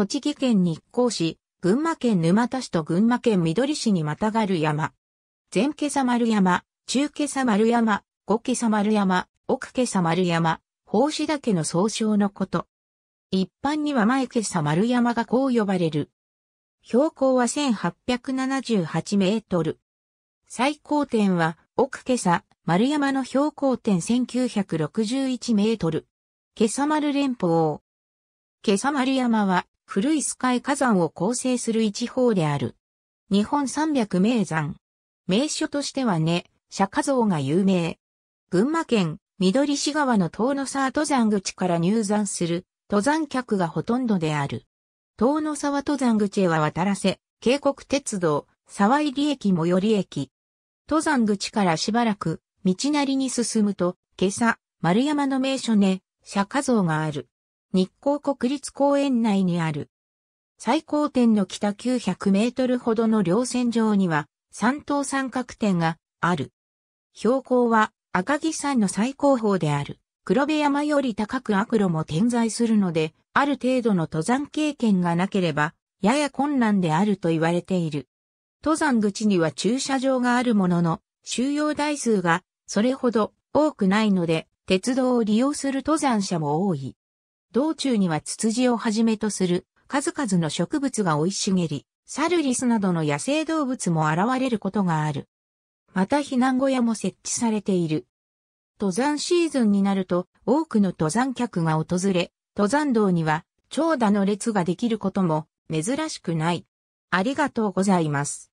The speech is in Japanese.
栃木県日光市、群馬県沼田市と群馬県緑市にまたがる山。前今朝丸山、中今朝丸山、後今朝丸山、奥今朝丸山、宝子岳の総称のこと。一般には前今朝丸山がこう呼ばれる。標高は1878メートル。最高点は奥今朝丸山の標高点1961メートル。今朝丸連峰。今朝丸山は古いスカイ火山を構成する一方である。日本三百名山。名所としてはね、釈迦像が有名。群馬県緑市川の遠野沢登山口から入山する登山客がほとんどである。遠野沢登山口へは渡らせ、渓谷鉄道、沢入駅最寄り駅。登山口からしばらく道なりに進むと、今朝、丸山の名所ね、釈迦像がある。日光国立公園内にある。最高点の北900メートルほどの稜線上には三等三角点がある。標高は赤城山の最高峰である黒部山より高く悪路も点在するので、ある程度の登山経験がなければ、やや困難であると言われている。登山口には駐車場があるものの、収容台数がそれほど多くないので、鉄道を利用する登山者も多い。道中にはツツジをはじめとする数々の植物が生い茂り、サルリスなどの野生動物も現れることがある。また避難小屋も設置されている。登山シーズンになると多くの登山客が訪れ、登山道には長蛇の列ができることも珍しくない。ありがとうございます。